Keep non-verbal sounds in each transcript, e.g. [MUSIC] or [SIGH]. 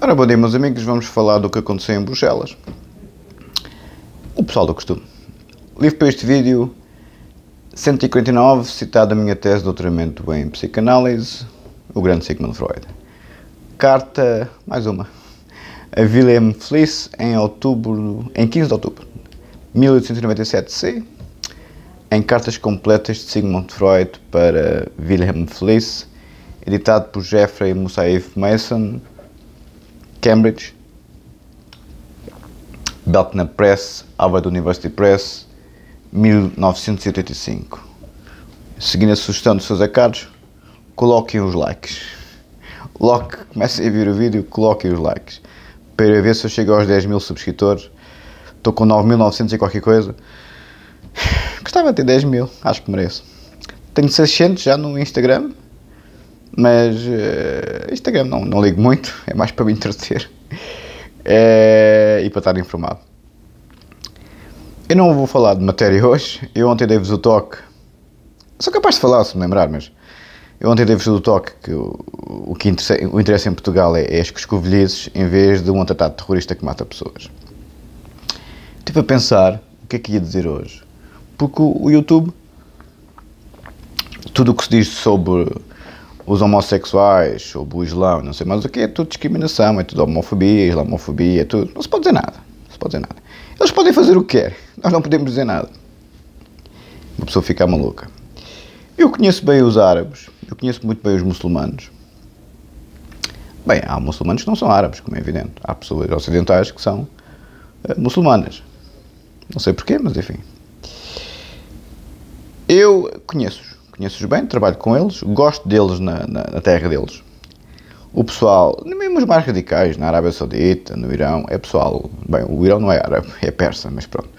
Ora, bom dia, meus amigos. Vamos falar do que aconteceu em Bruxelas. O pessoal do costume. Livro para este vídeo 149, citado a minha tese de doutoramento em psicanálise, o grande Sigmund Freud. Carta, mais uma, a Wilhelm Fliss em outubro, em 15 de outubro, 1897-C, em cartas completas de Sigmund Freud para Wilhelm Fliss, editado por Jeffrey Moussaif Mason, Cambridge, Belknap Press, Harvard University Press, 1985. Seguindo a sugestão dos seus acados, coloquem os likes. Logo que comecem a ver o vídeo, coloquem os likes. Para ver se eu chego aos 10 mil subscritores. Estou com 9.900 e qualquer coisa. Gostava de ter 10 mil, acho que mereço. Tenho 600 já no Instagram mas uh, Instagram não, não ligo muito, é mais para me entreter uh, e para estar informado. Eu não vou falar de matéria hoje, eu ontem dei-vos o toque, sou capaz de falar se me lembrar, mas eu ontem dei-vos o toque que o, o que interessa, o interesse em Portugal é, é as escovilhices em vez de um atentado terrorista que mata pessoas. Estive a pensar o que é que ia dizer hoje, porque o, o YouTube tudo o que se diz sobre os homossexuais, o islã, não sei mais o que, é tudo discriminação, é tudo homofobia, islamofobia, é tudo. Não se pode dizer nada. Não se pode dizer nada. Eles podem fazer o que querem, nós não podemos dizer nada. Uma pessoa fica maluca. Eu conheço bem os árabes, eu conheço muito bem os muçulmanos. Bem, há muçulmanos que não são árabes, como é evidente. Há pessoas ocidentais que são eh, muçulmanas. Não sei porquê, mas enfim. Eu conheço-os conheço-os bem, trabalho com eles, gosto deles na, na, na terra deles. O pessoal, mesmo os mais radicais, na Arábia Saudita, no Irão, é pessoal. Bem, o Irão não é árabe, é persa, mas pronto.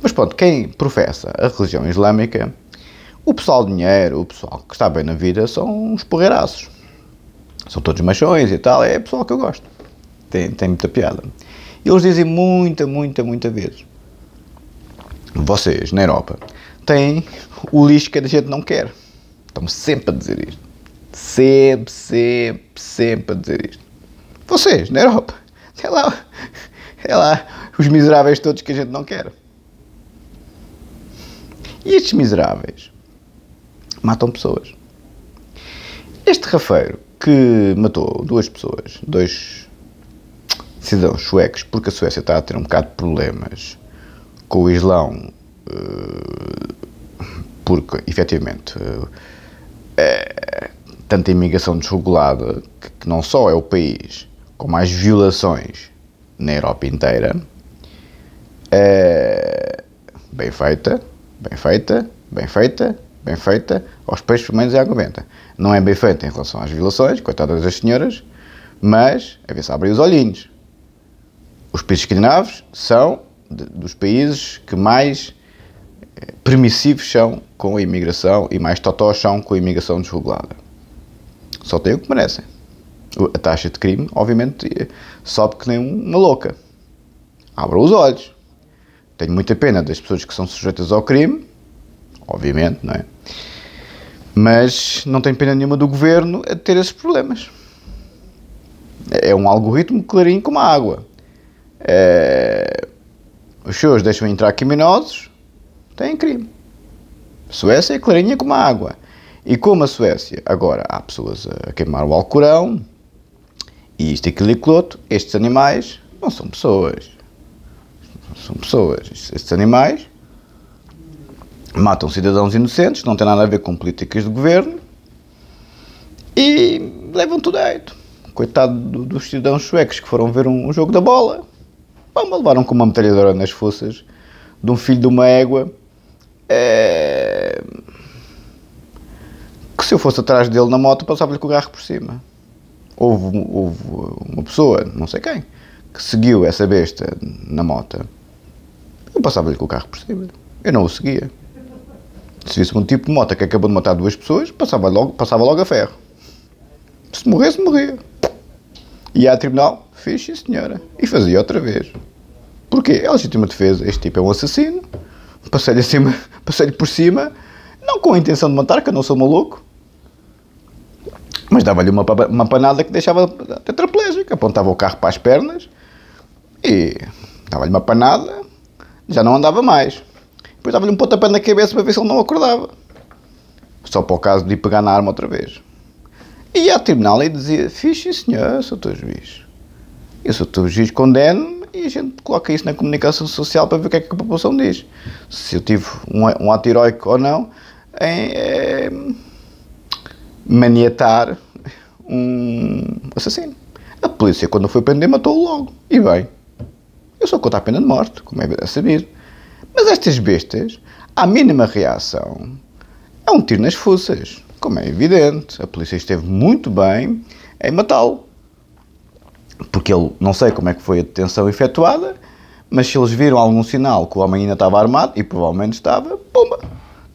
Mas pronto, quem professa a religião islâmica, o pessoal de dinheiro, o pessoal que está bem na vida, são uns porreiraços. São todos machões e tal, é pessoal que eu gosto. Tem, tem muita piada. E eles dizem muita, muita, muita vezes. Vocês, na Europa, tem o lixo que a gente não quer. Estamos sempre a dizer isto. Sempre, sempre, sempre a dizer isto. Vocês, na Europa, é lá, é lá os miseráveis todos que a gente não quer. E estes miseráveis matam pessoas. Este rafeiro que matou duas pessoas, dois cidadãos suecos, porque a Suécia está a ter um bocado de problemas com o Islão eh, porque, efetivamente, eh, é, tanta imigração desregulada que, que não só é o país com mais violações na Europa inteira, é, bem feita, bem feita, bem feita, bem feita, aos peixes menos é argumenta Não é bem feita em relação às violações, coitadas das senhoras, mas a ver se abrem os olhinhos. Os países escandinavos são de, dos países que mais permissivos são com a imigração e mais totós são com a imigração desregulada. Só tem o que merecem. A taxa de crime, obviamente, sobe que nem uma louca. Abra os olhos. Tenho muita pena das pessoas que são sujeitas ao crime, obviamente, não é? Mas não tenho pena nenhuma do governo a ter esses problemas. É um algoritmo clarinho como a água. É... Os senhores deixam entrar criminosos, tem crime. Suécia é clarinha como a água. E como a Suécia, agora há pessoas a queimar o Alcorão, e isto, aquilo e outro, estes animais não são pessoas. Não são pessoas. Estes animais matam cidadãos inocentes, não tem nada a ver com políticas de governo, e levam tudo aito. Coitado dos cidadãos suecos que foram ver um, um jogo da bola. Bom, levaram com uma metralhadora nas fossas de um filho de uma égua é... Que se eu fosse atrás dele na moto, passava-lhe com o garro por cima. Houve, houve uma pessoa, não sei quem, que seguiu essa besta na moto. Eu passava-lhe com o carro por cima. Eu não o seguia. Se visse um tipo de moto que acabou de matar duas pessoas, passava logo, passava logo a ferro. Se morresse, morria. Ia a tribunal, fiz, senhora. E fazia outra vez. Porquê? É legítima defesa. Este tipo é um assassino passei-lhe acima, [LAUGHS] passei por cima, não com a intenção de matar, que eu não sou maluco, mas dava-lhe uma, uma panada que deixava tetraplégico, apontava o carro para as pernas e dava-lhe uma panada, já não andava mais. Depois dava-lhe um pontapé na cabeça para ver se ele não acordava. Só para o caso de ir pegar na arma outra vez. E ia ao tribunal e dizia, fiz senhor, sou teu juiz. Eu sou teu juiz, condeno e a gente coloca isso na comunicação social para ver o que é que a população diz. Se eu tive um, um ato heroico ou não, em é, é, maniatar um assassino. A polícia, quando foi prender, matou-o logo. E bem, eu sou contra a pena de morte, como é sabido. Mas estas bestas, à mínima reação, é um tiro nas fuças. Como é evidente, a polícia esteve muito bem em matá-lo porque ele não sei como é que foi a detenção efetuada, mas se eles viram algum sinal que o homem ainda estava armado, e provavelmente estava, pumba!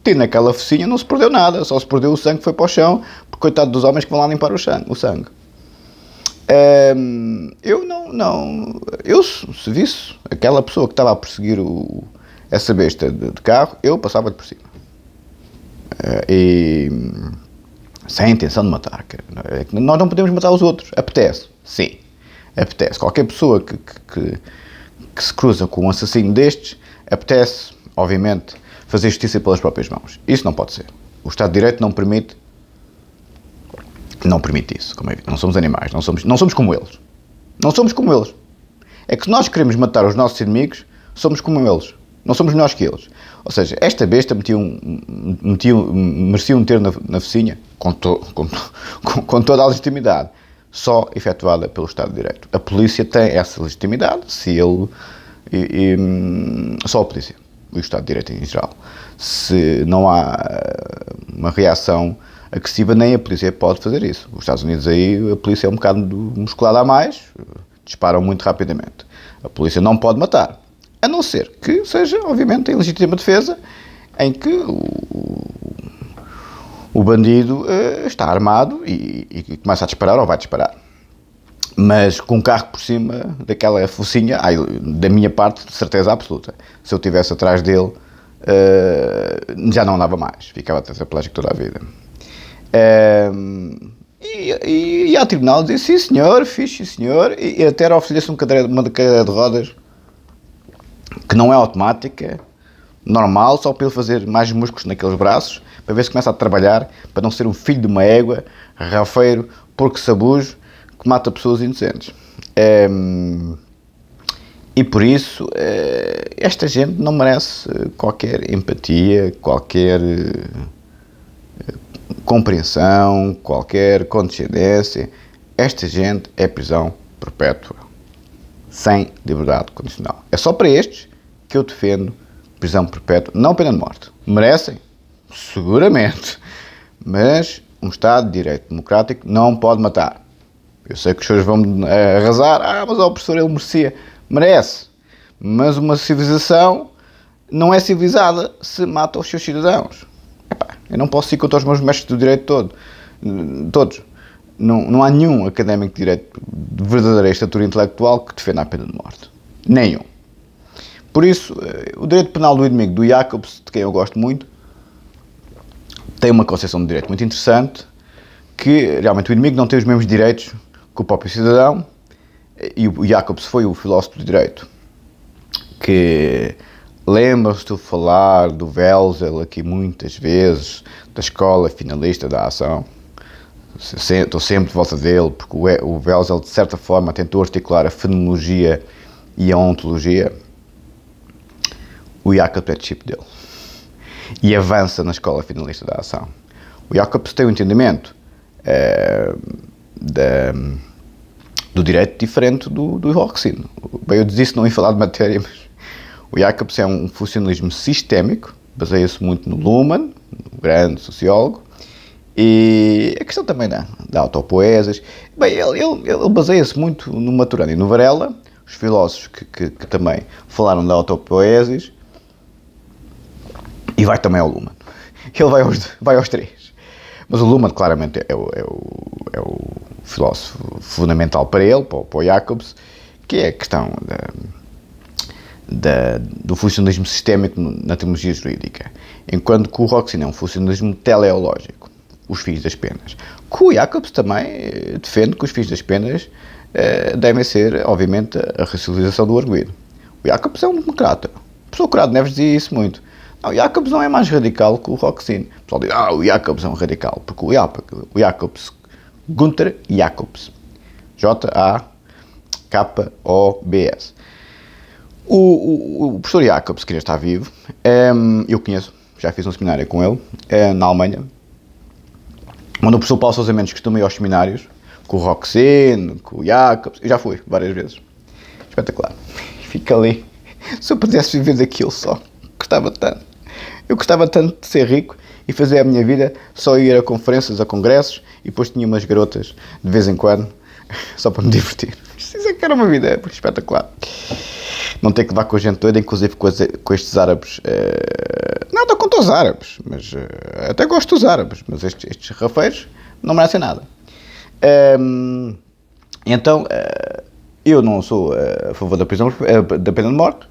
tendo naquela focinha, não se perdeu nada, só se perdeu o sangue que foi para o chão, porque coitado dos homens que vão lá limpar o sangue. O sangue. Ehm, eu não, não. Eu, se visse aquela pessoa que estava a perseguir o, essa besta de, de carro, eu passava-lhe por cima. Eh, e. sem intenção de matar. É nós não podemos matar os outros. Apetece? Sim apetece. Qualquer pessoa que, que, que se cruza com um assassino destes, apetece, obviamente, fazer justiça pelas próprias mãos. Isso não pode ser. O Estado de Direito não permite não permite isso, como é Não somos animais, não somos, não somos como eles. Não somos como eles. É que se nós queremos matar os nossos inimigos, somos como eles. Não somos melhores que eles. Ou seja, esta besta metia um, metia um, merecia um ter na, na focinha, com, to, com, [LAUGHS] com, com toda a legitimidade só efetuada pelo Estado de Direito. A polícia tem essa legitimidade se ele. E, e, hum, só a polícia, o Estado de Direito em geral. Se não há eh, uma reação agressiva, nem a polícia pode fazer isso. Os Estados Unidos aí, a polícia é um bocado musculada a mais, disparam muito rapidamente. A polícia não pode matar, a não ser que seja, obviamente, em legítima defesa, em que o o bandido uh, está armado e, e, começa a disparar ou vai disparar. Mas com um carro por cima daquela focinha, ai, da minha parte, de certeza absoluta. Se eu estivesse atrás dele, uh, já não andava mais, ficava tetraplégico toda a vida. Um, eh, e, e, e ao tribunal disse: Sim, senhor, fiz, sim, senhor. E, e até oferecer-se um uma cadeira de rodas que não é automática, normal, só para ele fazer mais músculos naqueles braços, para ver se começa a trabalhar, para não ser um filho de uma égua, rafeiro, porco sabujo, que mata pessoas inocentes. É, e por isso, é, esta gente não merece eh, qualquer empatia, qualquer eh, compreensão, qualquer condescendência. Esta gente é prisão perpétua, sem liberdade condicional. É só para estes que eu defendo prisão perpétua, não pena de morte. Merecem? Seguramente. Mas um Estado de direito democrático não pode matar. Eu sei que os senhores vão eh, arrasar, ah, mas o opressor ele merecia. Merece. Mas uma civilização não é civilizada se mata os seus cidadãos. Epá, eu não posso ir contra os meus mestres do direito todo, eh, todos. Não, não há nenhum académico de direito de verdadeira estatura intelectual que defenda a pena de morte. Nenhum. Por isso, eh, o direito penal do inimigo do Jacobs, de quem eu gosto muito, tem uma concepção de direito muito interessante, que realmente o inimigo não tem os mesmos direitos que o próprio cidadão, e o Jacobs foi o filósofo do direito, que lembra-se de falar do Welzel aqui muitas vezes, da escola finalista da ação, estou sempre de volta dele, porque o Welzel de certa forma tentou articular a fenomenologia e a ontologia, o Jacob é chip dele e avança na escola finalista da ação. O Jacob tem um entendimento eh, da, do direito diferente do, do Roxin. Bem, eu disse não ia falar de matéria, mas o Jacobs é um funcionalismo sistémico, baseia-se muito no Luhmann, grande sociólogo, e a questão também da, da autopoeses. Bem, ele, ele, ele baseia-se muito no Maturana e no Varela, os filósofos que, que, que também falaram da autopoeses, e vai também ao Luman. Ele vai aos, vai aos três. Mas o Luman, claramente, é o, é o, é o filósofo fundamental para ele, para, para o Jacobs, que é a questão da, da, do funcionalismo sistémico na teologia jurídica, enquanto que o Roxin é um funcionalismo teleológico, os fins das penas. Que o Jacobs também eh, defende que os fins das penas eh, devem ser, obviamente, a racionalização do arguído. O Jacobs é um democrata. O professor Curado Neves dizia isso muito o Jacobs não é mais radical que o Roxine. O pessoal diz, ah, o Jacobs é um radical, porque o, Jacobs, o Gunther Jacobs, J-A-K-O-B-S. O, o, o, professor Jacobs, que já está vivo, um, ehm, eu conheço, já fiz um seminário com ele, um, eh, na Alemanha, Quando o professor Paulo Sousa Mendes costuma ir aos seminários, com o Roxine, com o Jacobs, eu já fui várias vezes. Espetacular. [LAUGHS] Fica ali. Se eu pudesse viver daquilo só, gostava tanto. Eu gostava tanto de ser rico e fazer a minha vida só ir a conferências, a congressos e depois tinha umas garotas de vez em quando, [LAUGHS] só para me divertir. Isso é que era uma vida espetacular. Não ter que levar com a gente doida, inclusive com, as, com estes árabes. Uh, nada contra os árabes, mas uh, até gosto dos árabes, mas estes, estes rafeiros não merecem nada. Um, ehm, então, uh, eu não sou a favor da, prisão, da pena de morte,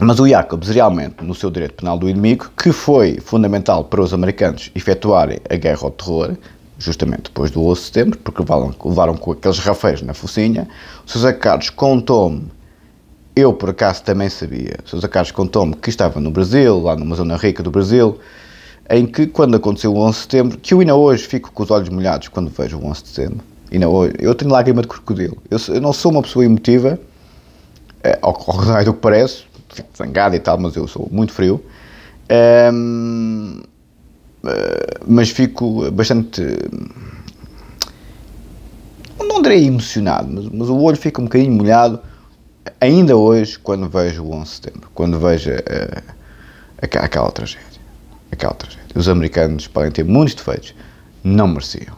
mas o Jacobs, realmente, no seu direito penal do inimigo, que foi fundamental para os americanos efetuarem a guerra ao terror, justamente depois do 11 de setembro, porque levaram, levaram com aqueles rafeiros na focinha, o Sousa Carlos contou-me, eu por acaso também sabia, o Sousa Carlos contou-me que estava no Brasil, lá numa zona rica do Brasil, em que, quando aconteceu o 11 de setembro, que eu ainda hoje fico com os olhos molhados quando vejo o 11 de setembro, ainda hoje, eu tenho lágrima de crocodilo, eu, eu não sou uma pessoa emotiva, é, ao contrário do que parece, zangado e tal, mas eu sou muito frio. Um, ah, mas fico bastante. Não direi emocionado, mas, mas, o olho fica um bocadinho molhado ainda hoje quando vejo o 11 de setembro, quando vejo ah, aquela, aquela tragédia. Aquela tragédia. Os americanos podem ter muitos defeitos, não mereciam.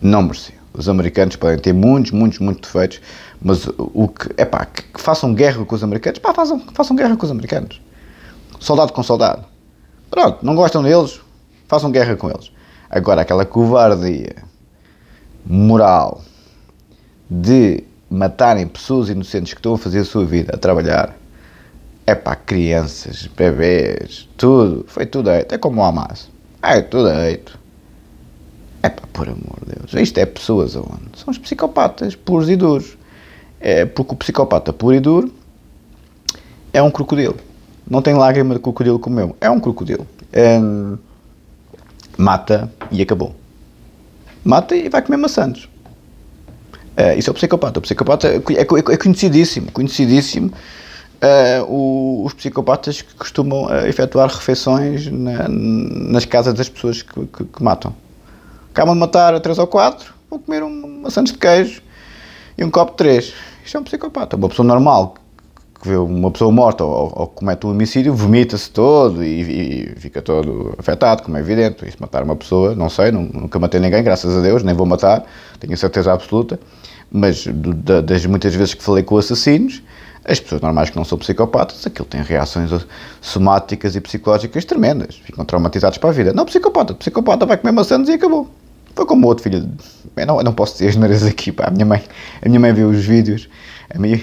Não mereciam. Os americanos podem ter muitos, muitos, muitos defeitos, mas o que, é pá, que façam guerra com os americanos, pá, façam, façam guerra com os americanos. Soldado com soldado. Pronto, não gostam deles, façam guerra com eles. Agora, aquela covardia moral de matarem pessoas inocentes que estão a fazer a sua vida, a trabalhar, é pá, crianças, bebês, tudo, foi tudo aí, até como o Hamas. É tudo aí. Epá, por amor de Deus, isto é pessoas aonde? São os psicopatas, puros e duros. É porque o psicopata puro e duro é um crocodilo. Não tem lágrima de crocodilo como eu. É um crocodilo. É, mata e acabou. Mata e vai comer maçãs. É, isso é o psicopata. O psicopata é, é, é conhecidíssimo, conhecidíssimo. É, o, os psicopatas que costumam é, efetuar refeições na, nas casas das pessoas que, que, que matam. Acabam de matar três ou quatro, vão comer um maçãs de queijo e um copo de três. Isto é um psicopata. Uma pessoa normal que vê uma pessoa morta ou, ou comete um homicídio, vomita-se todo e, e, fica todo afetado, como é evidente. Isso matar uma pessoa, não sei, nunca matei ninguém, graças a Deus, nem vou matar, tenho certeza absoluta. Mas do, das muitas vezes que falei com assassinos, as pessoas normais que não são psicopatas, aquilo tem reações somáticas e psicológicas tremendas. Ficam traumatizados para a vida. Não psicopata, psicopata vai comer maçãs e acabou. Foi como outro filho. Eu não, eu não posso dizer as neiras aqui, pá. A minha mãe, a minha mãe viu os vídeos. A minha,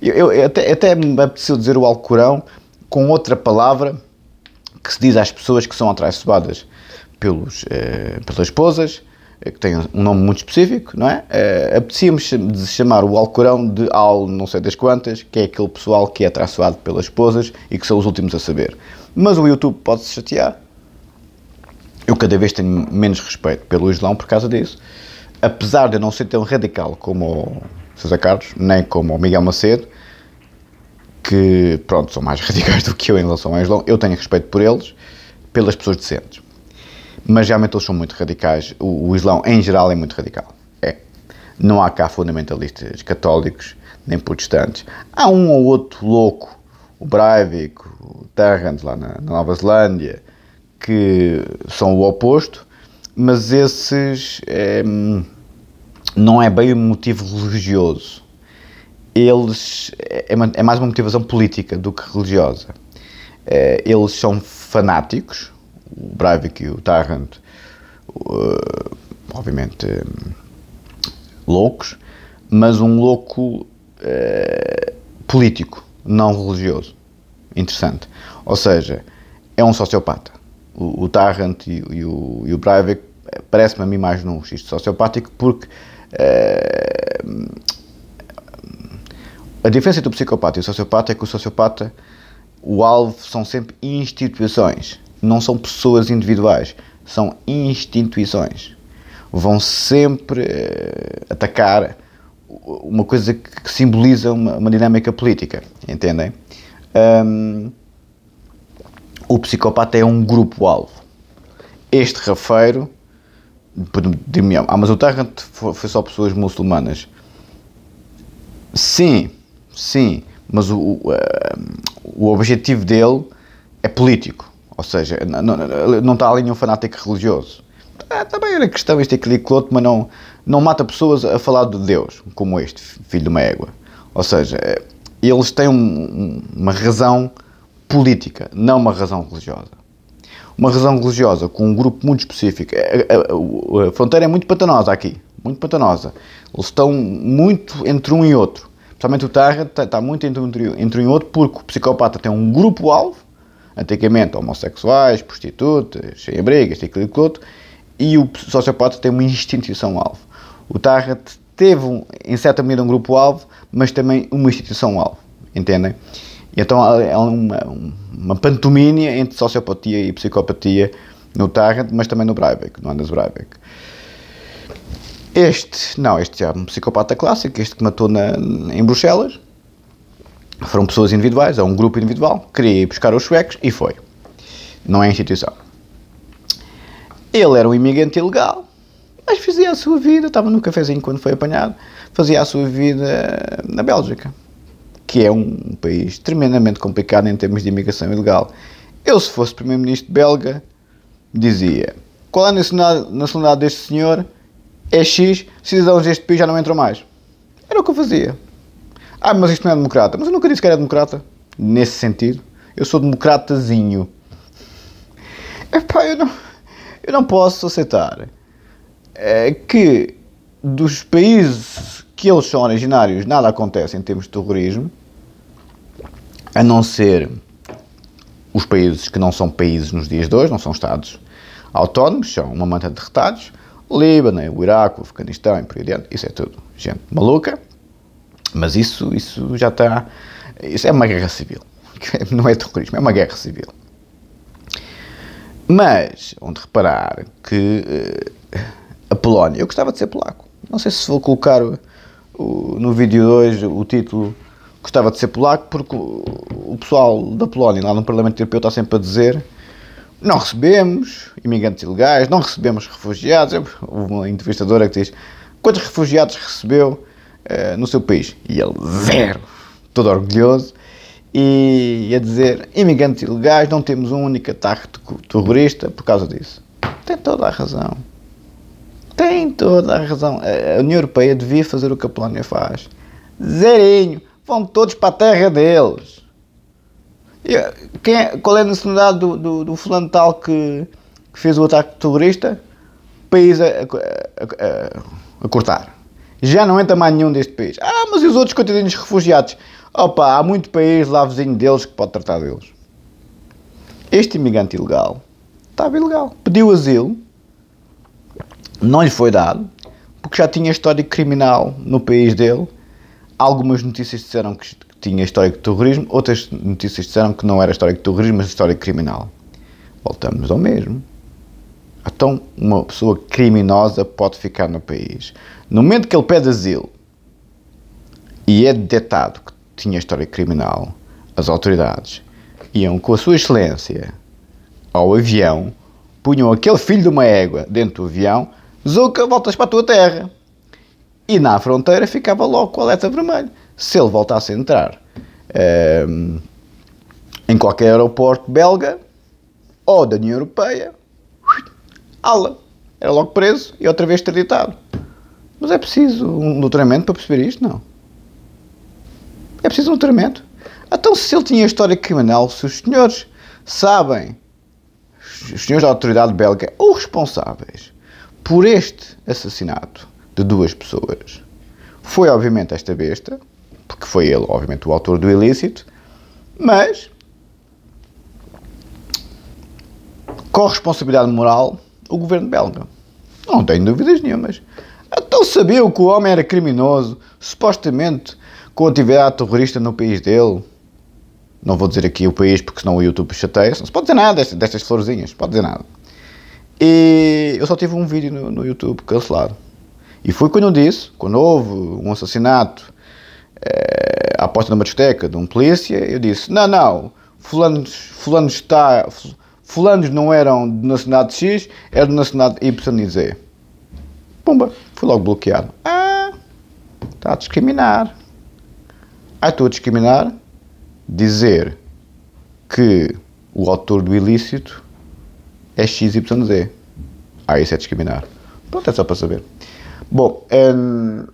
eu, eu até, até me apeteceu dizer o Alcorão com outra palavra que se diz às pessoas que são atraiçoadas pelos, eh, pelas esposas, eh, que tem um nome muito específico, não é? Eh, Apetecia-me chamar o Alcorão de Al não sei das quantas, que é aquele pessoal que é atraiçoado pelas esposas e que são os últimos a saber. Mas o YouTube pode se chatear, eu cada vez tenho menos respeito pelo Islão por causa disso. Apesar de eu não ser tão radical como o Sousa Carlos, nem como o Miguel Macedo, que, pronto, são mais [LAUGHS] radicais do que eu em relação ao Islão, eu tenho respeito por eles, pelas pessoas decentes. Mas realmente eles são muito radicais. O, o Islão, em geral, é muito radical. É. Não há cá fundamentalistas católicos nem protestantes. Há um ou outro louco, o Breivik, o Terrans lá na, na Nova Zelândia, que são o oposto, mas esses é, não é bem um motivo religioso. Eles é, é, é mais uma motivação política do que religiosa. É, eles são fanáticos, o Breivik e o Tarrant, uh, obviamente um, loucos, mas um louco uh, político, não religioso. Interessante. Ou seja, é um sociopata o, o Tarrant e, e, o, e o Breivik parece-me a mim mais num xisto sociopático porque uh, a diferença entre o psicopata e o sociopata é que o sociopata o alvo são sempre instituições não são pessoas individuais são instituições vão sempre uh, atacar uma coisa que, que simboliza uma, uma, dinâmica política entendem um, o psicopata é um grupo-alvo. Este rafeiro, ah, mas o Tarrant foi só pessoas muçulmanas. Sim, sim, mas o, o, eh, o objetivo dele é político. Ou seja, não, não, não está ali nenhum fanático religioso. Ah, também era cristão este aquele outro, mas não, não mata pessoas a falar de Deus, como este, filho de uma égua. Ou seja, eh, eles têm um, uma razão política, não uma razão religiosa. Uma razão religiosa com um grupo muito específico. É, é, é, a, fronteira é muito pantanosa aqui, muito pantanosa. Eles estão muito entre um e outro. Principalmente o Tarra está, tá muito entre, entre um e outro porque o psicopata tem um grupo-alvo, antigamente homossexuais, prostitutas, sem abrigo, este aquilo e outro, e o sociopata tem uma instituição-alvo. O Tarra teve, em certa medida, um grupo-alvo, mas também uma instituição-alvo. Entendem? Então é uma, uma pantomínia entre sociopatia e psicopatia no Tarrant, mas também no Breivik, no Anders Breivik. Este, não, este é um psicopata clássico, este que matou na, em Bruxelas. Foram pessoas individuais, é um grupo individual, queria ir buscar os suecos e foi. Não é instituição. Ele era um imigrante ilegal, mas fazia a sua vida, estava no cafezinho quando foi apanhado, fazia a sua vida na Bélgica que é um país tremendamente complicado em termos de imigração ilegal. Eu, se fosse primeiro-ministro belga, dizia: qual é a nacionalidade deste senhor? É X, cidadãos deste país já não entram mais. Era o que eu fazia. Ah, mas isto não é democrata. Mas eu nunca disse que era democrata. Nesse sentido, eu sou democratazinho. Epá, eu não, eu não posso aceitar é, que dos países que eles são originários nada acontece em termos de terrorismo a não ser os países que não são países nos dias de hoje, não são Estados autónomos, são uma manta de retalhos, o Líbano, o Iraque, o Afeganistão, o Oriente, isso é tudo gente maluca, mas isso, isso já está, isso é uma guerra civil, [LAUGHS] não é terrorismo, é uma guerra civil. Mas, onde reparar que eh, a Polónia, eu gostava de ser polaco, não sei se vou colocar o, no vídeo de hoje o título gostava de ser polaco porque o pessoal da Polónia lá no Parlamento Europeu está sempre a dizer não recebemos imigrantes ilegais, não recebemos refugiados. Houve uma entrevistadora que diz quantos refugiados recebeu uh, no seu país? E ele, zero, todo orgulhoso, e a dizer imigrantes ilegais, não temos um único ataque terrorista por causa disso. Tem toda a razão. Tem toda a razão. A União Europeia devia fazer o que a Polónia faz. Zerinho vão todos para a terra deles. E quem é, qual é a nacionalidade do, do, do fulano tal que, que fez o ataque terrorista? País a, a, a, a cortar. Já não entra mais nenhum deste país. Ah, mas e os outros cotidianos refugiados? Opa, há muito país lá vizinho deles que pode tratar deles. Este imigrante ilegal estava ilegal. Pediu asilo, não lhe foi dado, porque já tinha histórico criminal no país dele Algumas notícias disseram que tinha histórico de terrorismo, outras notícias disseram que não era histórico de terrorismo, mas histórico criminal. Voltamos ao mesmo. Então, uma pessoa criminosa pode ficar no país. No momento que ele pede asilo e é detectado que tinha história criminal, as autoridades iam com a Sua Excelência ao avião, punham aquele filho de uma égua dentro do avião, Zuka, voltas para a tua terra e na fronteira ficava logo com o alerta vermelho. Se ele voltasse a entrar um, ehm, em qualquer aeroporto belga ou da União Europeia, ala, era logo preso e outra vez extraditado. Mas é preciso um doutoramento para perceber isto? Não. É preciso um doutoramento. Então, se ele tinha história criminal, se os senhores sabem, os senhores da autoridade belga, ou responsáveis por este assassinato, de duas pessoas. Foi, obviamente, esta besta, porque foi ele, obviamente, o autor do ilícito, mas com responsabilidade moral o governo belga. Não tenho dúvidas nenhumas. Então sabiam que o homem era criminoso, supostamente com atividade terrorista no país dele. Não vou dizer aqui o país porque senão o YouTube chateia. -se. Não se pode dizer nada destas, destas florzinhas, pode dizer nada. E eu só tive um vídeo no, no YouTube cancelado. E fui quando eu disse, com novo, um assassinato, é, eh, à porta de uma discoteca, de um polícia, eu disse, não, não, fulanos, fulanos, está, fulanos não eram de nacionalidade X, eram de nacionalidade Y e Z. Pumba, fui logo bloqueado. Ah, está a discriminar. Ah, estou a discriminar? Dizer que o autor do ilícito é XYZ. Ah, isso é discriminar. Pronto, é só para saber. Bom, hum,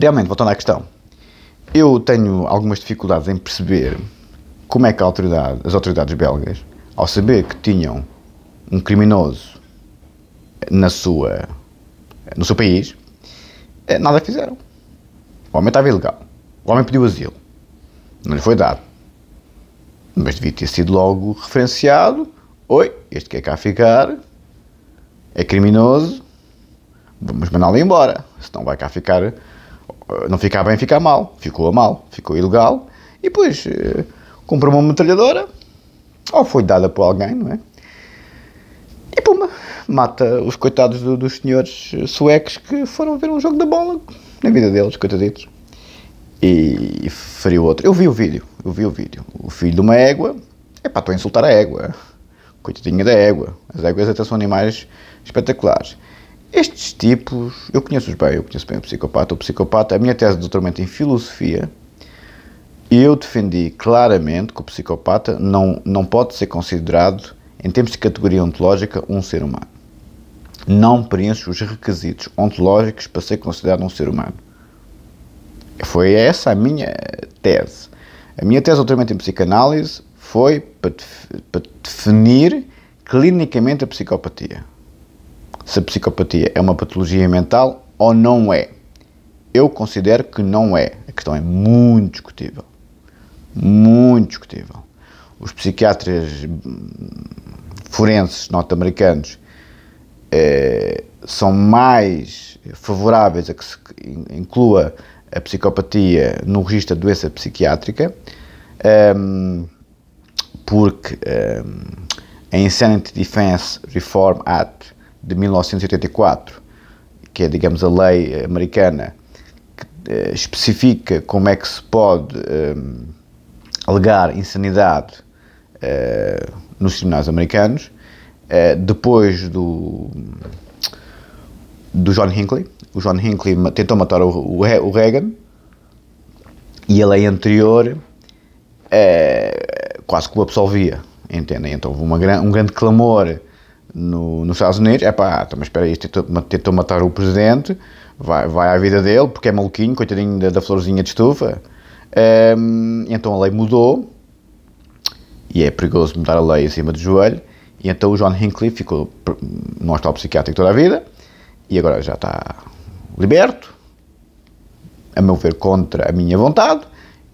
realmente, voltando à questão, eu tenho algumas dificuldades em perceber como é que autoridade, as autoridades belgas, ao saber que tinham um criminoso na sua, no seu país, eh, nada fizeram. O homem estava ilegal. O homem pediu asilo. Não lhe foi dado. Mas devia ter sido logo referenciado. Oi, este quer é cá ficar. É criminoso vamos mandá-lo embora, senão vai cá ficar, eh, não ficar bem, ficar mal, ficou a mal, ficou ilegal, e depois eh, comprou uma metralhadora, ou foi dada por alguém, não é? E puma, mata os coitados do, dos senhores eh, suecos que foram ver um jogo da bola na vida deles, coitaditos. E, e feriu outro. Eu vi o vídeo, eu vi o vídeo. O filho de uma égua, é pá, estou a insultar a égua. Coitadinha da égua. As éguas até são animais espetaculares. Estes tipos, eu conheço-os bem, eu conheço bem o psicopata. O psicopata, a minha tese de doutoramento é em filosofia, eu defendi claramente que o psicopata não, não pode ser considerado, em termos de categoria ontológica, um ser humano. Não preenche os requisitos ontológicos para ser considerado um ser humano. Foi essa a minha tese. A minha tese de doutoramento em psicanálise foi para, para definir clinicamente a psicopatia se a psicopatia é uma patologia mental ou não é. Eu considero que não é. A questão é muito discutível. Muito discutível. Os psiquiatras hum, forenses norte-americanos eh, são mais favoráveis a que se inclua a psicopatia no registro da doença psiquiátrica, um, ehm, porque um, ehm, a Insanity Defense Reform Act de 1984, que é, digamos, a lei americana, que eh, especifica como é que se pode eh, alegar insanidade eh, nos tribunais americanos, eh, depois do, do John Hinckley. O John Hinckley tentou matar o, o, o Reagan e a lei anterior eh, quase que o absolvia, entendem? Então houve uma, um grande clamor no, nos Estados Unidos, é pá, tá, mas espera aí, tentou, matar o presidente, vai, vai à vida dele, porque é maluquinho, coitadinho da, da florzinha de estufa. Um, ehm, então a lei mudou, e é perigoso mudar a lei em cima do joelho, e então o John Hinckley ficou no hospital psiquiátrico toda a vida, e agora já está liberto, a meu ver, contra a minha vontade.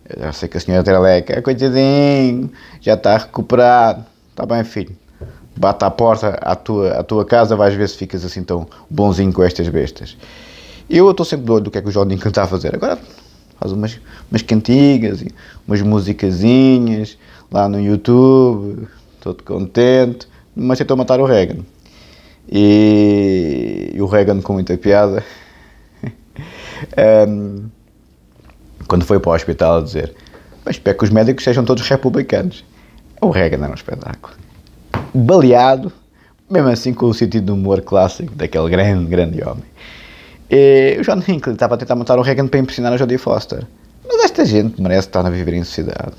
Eu já sei que a senhora leca coitadinho, já está recuperado. Está bem, filho, bate à porta à tua, à tua casa, vais ver se ficas assim tão bonzinho com estas bestas. Eu estou sempre doido do que é que o Jordan [LAUGHS] está a fazer. Agora faz umas, umas cantigas, umas musicazinhas lá no YouTube, todo contente, mas tentou matar o Reagan. E, e o Reagan com muita piada. um, [LAUGHS] ehm, quando foi para o hospital a dizer, mas espero que os médicos sejam todos republicanos. O Reagan era um espetáculo baleado, mesmo assim com o sentido de humor clássico daquele grande, grande homem. E o John Hinckley estava a tentar montar o Reagan para impressionar o Jodie Foster, mas esta gente merece estar a viver em sociedade.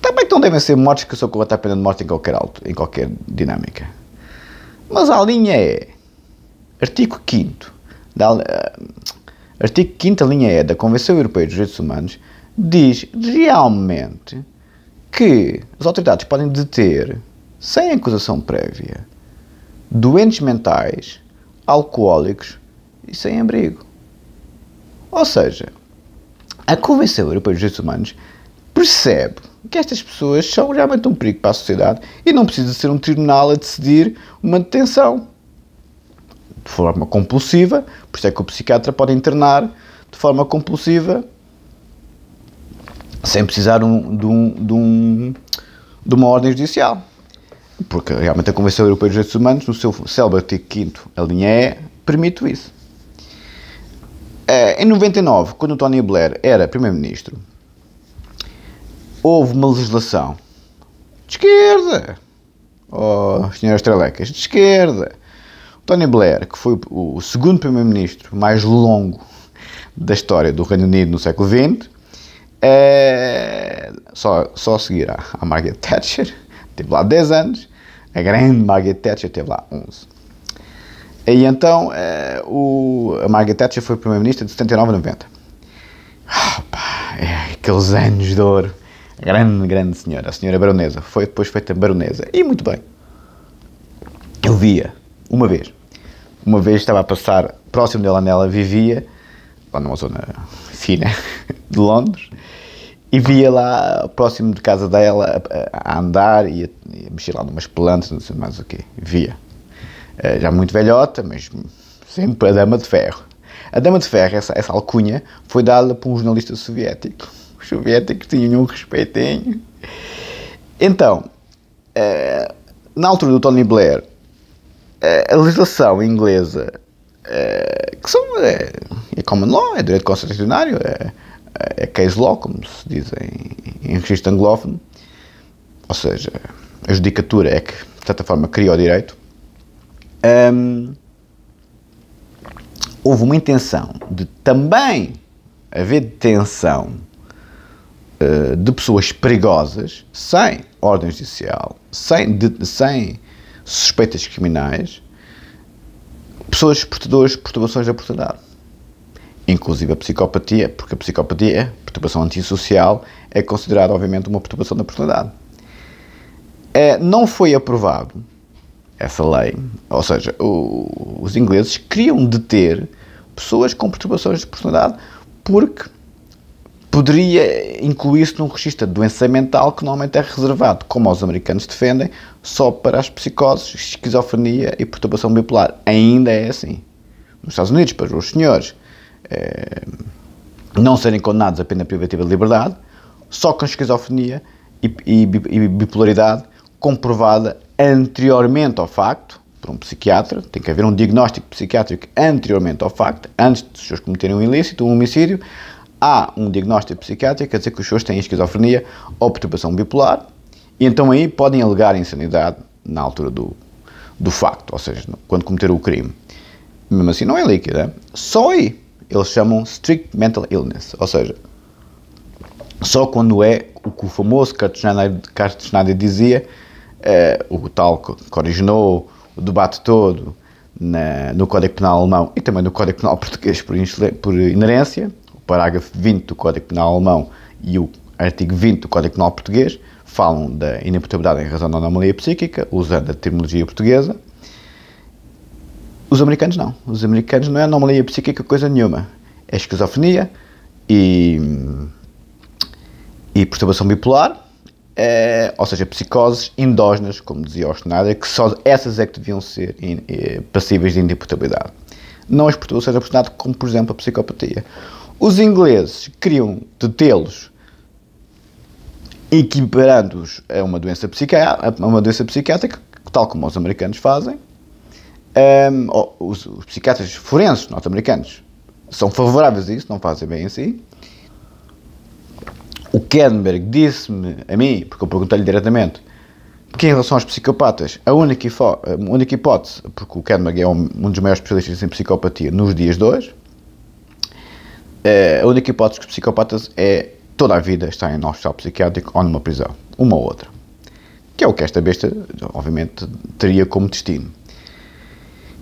Também que não devem ser mortos que só contra a pena de morte em qualquer alto, em qualquer dinâmica. Mas a linha é. Artigo 5 da, uh, artigo 5 linha E é da Convenção Europeia dos Direitos Humanos diz realmente que as autoridades podem deter sem acusação prévia, doentes mentais, alcoólicos e sem abrigo. Ou seja, a Convenção Europeia dos Direitos Humanos percebe que estas pessoas são realmente um perigo para a sociedade e não precisa ser um tribunal a decidir uma detenção. De forma compulsiva, por isso é que o psiquiatra pode internar de forma compulsiva sem precisar um, de, um, de, um, de uma ordem judicial porque realmente a Convenção Europeia dos Direitos Humanos, no seu célebre artigo 5 a linha E, permite isso. Eh, em 99, quando Tony Blair era Primeiro-Ministro, houve uma legislação de esquerda. Oh, senhoras Trelecas, de esquerda. Tony Blair, que foi o segundo Primeiro-Ministro mais longo da história do Reino Unido no século XX, é... Eh, só, só seguirá a Margaret Thatcher teve lá 10 anos, a grande Margaret Thatcher teve lá 11. E então eh, o, a Margaret Thatcher foi Primeira-Ministra de 79 a 90. é, aqueles anos de ouro. A grande, grande senhora, a senhora baronesa. Foi depois feita baronesa. E muito bem. Eu via, uma vez. Uma vez estava a passar próximo dela onde ela vivia, lá numa zona fina [LAUGHS] de Londres. E via lá, próximo de casa dela, a, a andar e a, a, mexer lá numas plantas, não sei mais o quê. Via. Eh, já muito velhota, mas sempre a Dama de Ferro. A Dama de Ferro, essa, essa alcunha, foi dada por um jornalista soviético. Os soviéticos tinham um respeitinho. Então, eh, na altura do Tony Blair, eh, a legislação inglesa, que são, é, common law, é direito constitucionário, é, é case law, como se diz em, em registro anglófono, ou seja, a judicatura é que, de certa forma, cria o direito, hum, houve uma intenção de também haver detenção uh, de pessoas perigosas, sem ordem judicial, sem, de, sem suspeitas criminais, pessoas portadoras de perturbações da oportunidade inclusive a psicopatia, porque a psicopatia, é, perturbação antissocial, é considerada, obviamente, uma perturbação da personalidade. É, não foi aprovado essa lei, ou seja, o, os ingleses queriam deter pessoas com perturbações de personalidade porque poderia incluir-se num registro de doença mental que normalmente é reservado, como os americanos defendem, só para as psicoses, esquizofrenia e perturbação bipolar. Ainda é assim. Nos Estados Unidos, para os senhores, é, não serem condenados a pena privativa de liberdade, só com esquizofrenia e, e, e bipolaridade comprovada anteriormente ao facto, por um psiquiatra, tem que haver um diagnóstico psiquiátrico anteriormente ao facto, antes de os senhores cometerem um ilícito, um homicídio, há um diagnóstico psiquiátrico, quer dizer que os senhores têm esquizofrenia ou perturbação bipolar, e então aí podem alegar insanidade na altura do, do facto, ou seja, quando cometeram o crime. Mesmo assim, não é líquida. É? Só aí eles chamam strict mental illness, ou seja, só quando é o que o famoso Carlos Schneider dizia, uh, o tal que originou o debate todo na, no Código Penal Alemão e também no Código Penal Português por, por inerência, o parágrafo 20 do Código Penal Alemão e o artigo 20 do Código Penal Português falam da inimputabilidade em razão da anomalia psíquica, usando a terminologia portuguesa, os americanos não. Os americanos não é anomalia psíquica coisa nenhuma. É esquizofrenia e, e perturbação bipolar, é, ou seja, psicoses endógenas, como dizia o Schneider, que só essas é que deviam ser in, eh, passíveis de indiputabilidade. Não as perturbações da personalidade, como por exemplo a psicopatia. Os ingleses queriam detê-los equiparando-os a uma doença uma doença psiquiátrica, tal como os americanos fazem, um, ehm, os, os, psiquiatras forenses norte-americanos são favoráveis a isso, não fazem bem assim. O Kenberg disse-me a mim, porque eu perguntei-lhe diretamente, que em relação aos psicopatas, a única, a única hipótese, porque o Kenberg é um, um, dos maiores especialistas em psicopatia nos dias de hoje, eh, a única hipótese que os psicopatas é toda a vida estar em um hospital psiquiátrico ou numa prisão, uma ou outra. Que é o que esta besta, obviamente, teria como destino.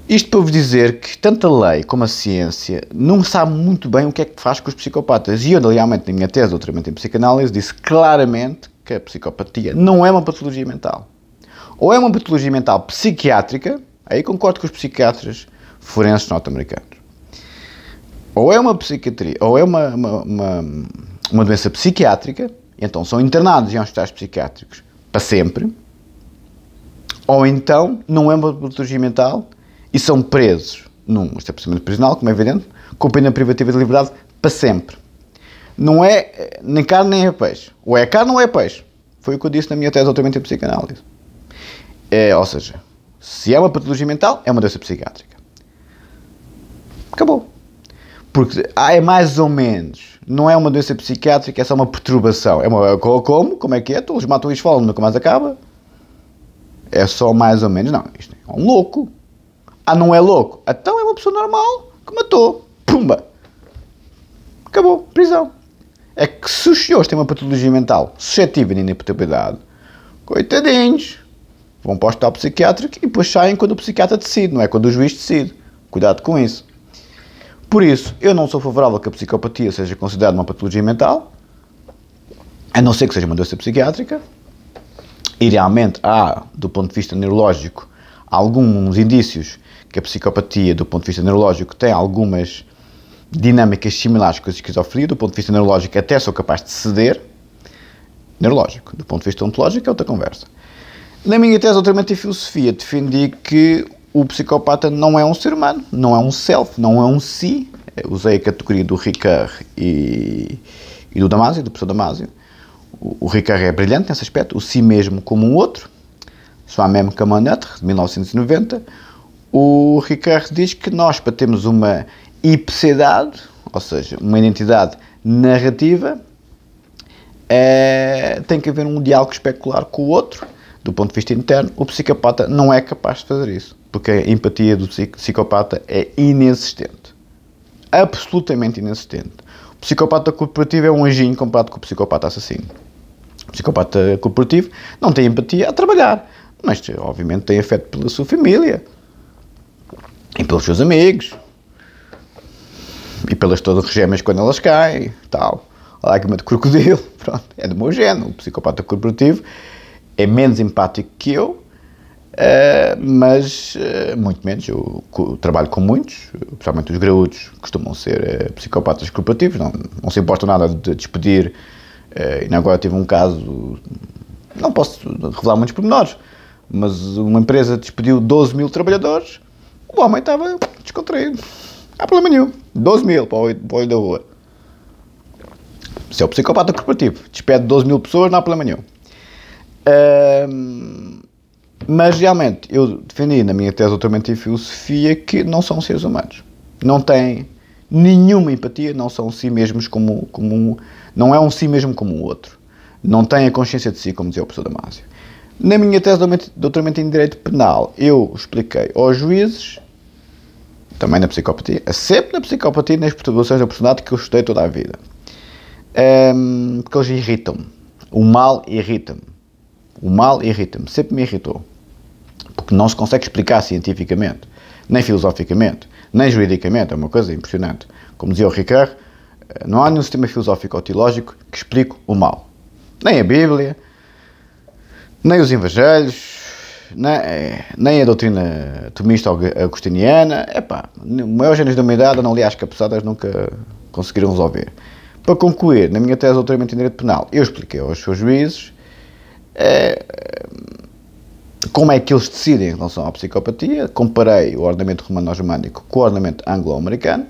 Isto para vos dizer que tanto a lei como a ciência não sabe muito bem o que é que faz com os psicopatas. E eu, realmente, na minha tese, ultimamente em psicanálise, disse claramente que a psicopatia não é uma patologia mental. Ou é uma patologia mental psiquiátrica, aí concordo com os psiquiatras forenses norte-americanos. Ou é uma psiquiatria, ou é uma, uma, uma, uma doença psiquiátrica, então são internados em hospitais psiquiátricos para sempre. Ou então não é uma patologia mental e são presos num estabelecimento prisional, como é evidente, com pena privativa de liberdade para sempre. Não é nem carne nem é peixe. Ou é carne ou é peixe. Foi o que eu disse na minha tese altamente em psicanálise. É, ou seja, se é uma patologia mental, é uma doença psiquiátrica. Acabou. Porque ah, é mais ou menos. Não é uma doença psiquiátrica, é só uma perturbação. É uma, é como? Como é que é? Todos matam e falam, nunca mais acaba. É só mais ou menos. Não, isto é um louco. Ah, não é louco? Então é uma pessoa normal que matou. Pumba! Acabou. Prisão. É que se os senhores têm uma patologia mental suscetível de inimputabilidade, coitadinhos, vão para o hospital psiquiátrico e depois saem quando o psiquiatra decide, não é quando o juiz decide. Cuidado com isso. Por isso, eu não sou favorável que a psicopatia seja considerada uma patologia mental, a não ser que seja uma doença psiquiátrica. E realmente há, do ponto de vista neurológico, alguns indícios que a psicopatia, do ponto de vista neurológico, tem algumas dinâmicas similares com a esquizofrenia, do ponto de vista neurológico até sou capaz de ceder, neurológico, do ponto de vista ontológico é outra conversa. Na minha tese alternativa de filosofia defendi que o psicopata não é um ser humano, não é um self, não é um si, usei a categoria do Ricard e, e do Damasio, do professor Damasio, o, o Ricard é brilhante nesse aspecto, o si mesmo como um outro, sua même comme de 1990, o Ricardo diz que nós, para termos uma hipocidade, ou seja, uma identidade narrativa, é, tem que haver um diálogo especular com o outro, do ponto de vista interno. O psicopata não é capaz de fazer isso, porque a empatia do psicopata é inexistente. Absolutamente inexistente. O psicopata corporativo é um anjinho comparado com o psicopata assassino. O psicopata corporativo não tem empatia a trabalhar, mas obviamente tem afeto pela sua família, e pelos seus amigos e pelas todas as gemas quando elas caem tal. Lágrima de crocodilo, [LAUGHS] pronto, é do meu género. O psicopata corporativo é menos empático que eu, Uh, mas uh, muito menos. Eu trabalho com muitos, principalmente os graúdos, costumam ser uh, psicopatas corporativos, não, não se importa nada de despedir. e agora tive um caso, não posso revelar muitos pormenores, mas uma empresa despediu 12 mil trabalhadores Pô, mas tava descontraído. Não há problema nenhum. 12 mil para o olho da rua. Se é o psicopata corporativo. Despede 12 mil pessoas, não há problema nenhum. Um, mas realmente, eu defendi na minha tese de doutoramento em filosofia que não são seres humanos. Não têm nenhuma empatia, não são si mesmos como, como um, não é um si mesmo como o outro. Não têm a consciência de si, como dizia o professor Damásio. Na minha tese de doutoramento em Direito Penal, eu expliquei aos juízes também na psicopatia, é sempre na psicopatia e nas perturbações da personalidade que eu estudei toda a vida. Um, porque eles irritam-me. O mal irrita-me. O mal irrita-me. Sempre me irritou. Porque não se consegue explicar cientificamente, nem filosoficamente, nem juridicamente. É uma coisa impressionante. Como dizia o Ricard, eh, não há nenhum sistema filosófico ou teológico que explique o mal. Nem a Bíblia, nem os Evangelhos, né? É, nem a doutrina tomista ou agostiniana, epá, o maior gênero da humanidade não aliás, capuçadas, nunca conseguiram resolver. Para concluir, na minha tese de doutoramento em Direito Penal, eu expliquei aos seus juízes é, como é que eles decidem em relação à psicopatia, comparei o ordenamento romano-germânico com o ordenamento anglo-americano,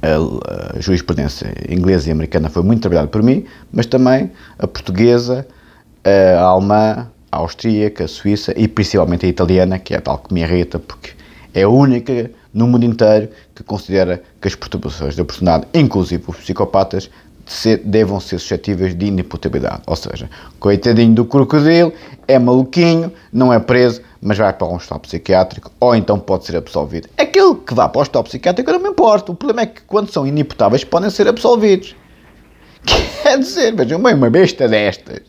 a, jurisprudência inglesa e americana foi muito trabalhada por mim, mas também a portuguesa, a alemã, a austríaca, a suíça e principalmente a italiana, que é a tal que me irrita, porque é a única no mundo inteiro que considera que as perturbações da personalidade, inclusive os psicopatas, ser, devam ser suscetíveis de inimputabilidade. Ou seja, coitadinho do crocodilo, é maluquinho, não é preso, mas vai para um hospital psiquiátrico ou então pode ser absolvido. Aquele que vá para o hospital psiquiátrico eu não me importo. O problema é que quando são inimputáveis podem ser absolvidos. Quer dizer, vejam bem, uma besta destas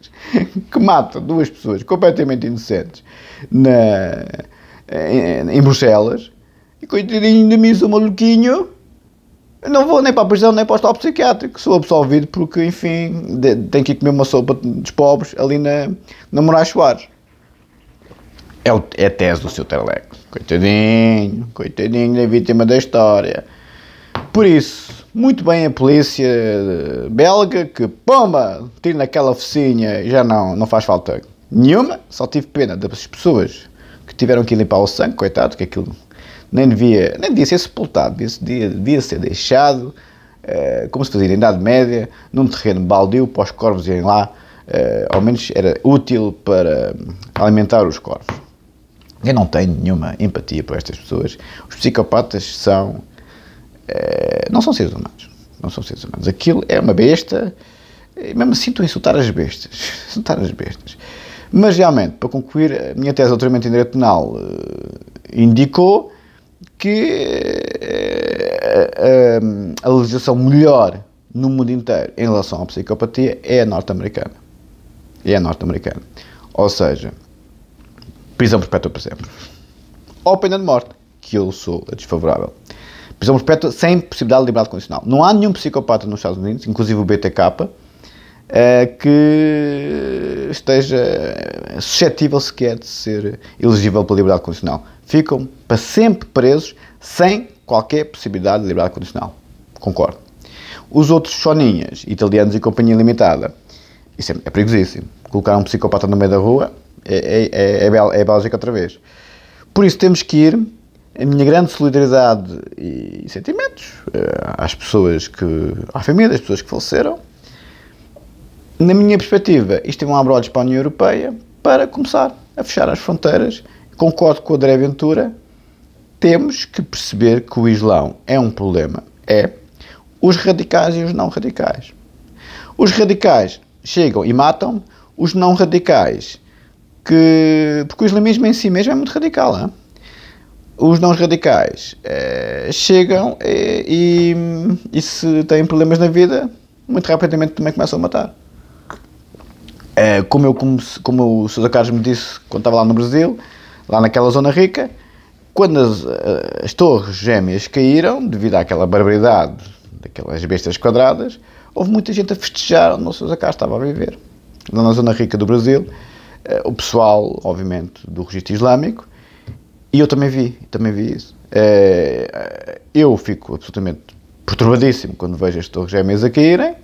que mata duas pessoas completamente inocentes na, em, em Bruxelas e coitadinho de mim, sou maluquinho. Eu não vou nem para a prisão nem para o hospital psiquiátrico. Sou absolvido porque, enfim, de, tenho que ir comer uma sopa dos pobres ali na, na Moraes Soares. É, o, é a tese do seu Telex. Coitadinho, coitadinho da vítima da história. Por isso, muito bem a polícia eh, belga que, pomba, tiro naquela oficina e já não, não faz falta nenhuma. Só tive pena das pessoas que tiveram que limpar o sangue, coitado, que aquilo nem devia, nem devia ser sepultado, devia, devia ser deixado, uh, como se fazia na Idade Média, num terreno baldio para os corvos irem lá, uh, ao menos era útil para alimentar os corvos. Eu não tenho nenhuma empatia para estas pessoas. Os psicopatas são eh, não são seres humanos. Não são seres humanos. Aquilo é uma besta. Mesmo assim, estou a insultar as bestas. [LAUGHS] insultar as bestas. Mas realmente, para concluir, a minha tese de doutoramento em Direito Penal uh, indicou que uh, a legislação melhor no mundo inteiro em relação à psicopatia é a norte-americana. É a norte-americana. Ou seja, prisão perpétua por exemplo, Ou pena de morte, que eu sou desfavorável prisão perpétua sem possibilidade de liberdade condicional. Não há nenhum psicopata nos Estados Unidos, inclusive o BTK, eh, que esteja suscetível sequer de ser elegível para liberdade condicional. Ficam para sempre presos sem qualquer possibilidade de liberdade condicional. Concordo. Os outros soninhas, italianos e companhia limitada, isso é, é perigosíssimo. Colocar um psicopata no meio da rua é, é, é, é, é Bélgica outra vez. Por isso temos que ir a minha grande solidariedade e sentimentos eh, às pessoas que. à família das pessoas que faleceram. Na minha perspectiva, isto é um abre para a União Europeia para começar a fechar as fronteiras. Concordo com o André Ventura. Temos que perceber que o Islão é um problema. É. Os radicais e os não radicais. Os radicais chegam e matam. Os não radicais, que. Porque o islamismo em si mesmo é muito radical. É? os não radicais eh, chegam e, e, se têm problemas na vida, muito rapidamente também começam a matar. Eh, como, eu, como, como o Sousa Carlos me disse quando estava lá no Brasil, lá naquela zona rica, quando as, eh, as torres gêmeas caíram, devido àquela barbaridade daquelas bestas quadradas, houve muita gente a festejar onde o Sousa Carlos estava a viver. Lá na zona rica do Brasil, o pessoal, obviamente, do registro islâmico, e eu também vi, também vi isso. É, é, eu fico absolutamente perturbadíssimo quando vejo as torres gêmeas a caírem.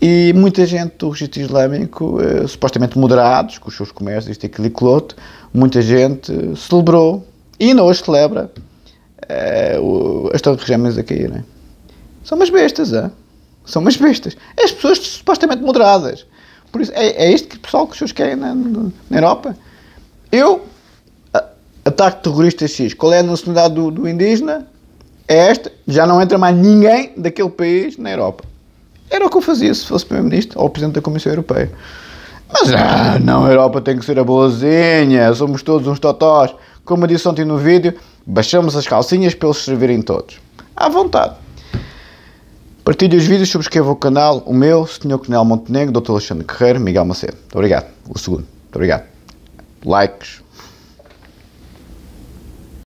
E muita gente do registro islâmico, eh, supostamente moderados, com os seus comércios, isto, aquilo e cloto, muita gente celebrou, e ainda hoje celebra, eh, o, as torres gêmeas a caírem. São umas bestas, São umas bestas. As pessoas supostamente moderadas. Por isso, é, é isto que o pessoal que os seus querem na, na Europa. Eu ataque terrorista X. Qual é a nacionalidade do, do indígena? É esta. Já não entra mais ninguém daquele país na Europa. Era o que eu fazia se fosse Primeiro-Ministro ou Presidente da Comissão Europeia. Mas ah, não, a Europa tem que ser a boazinha, somos todos uns totós. Como eu disse ontem no vídeo, baixamos as calcinhas para eles servirem todos. À vontade. Partilhe os vídeos, subscreva o canal, o meu, Sr. Coronel Montenegro, Dr. Alexandre Guerreiro, Miguel Macedo. Muito obrigado. O segundo. Muito obrigado. Likes,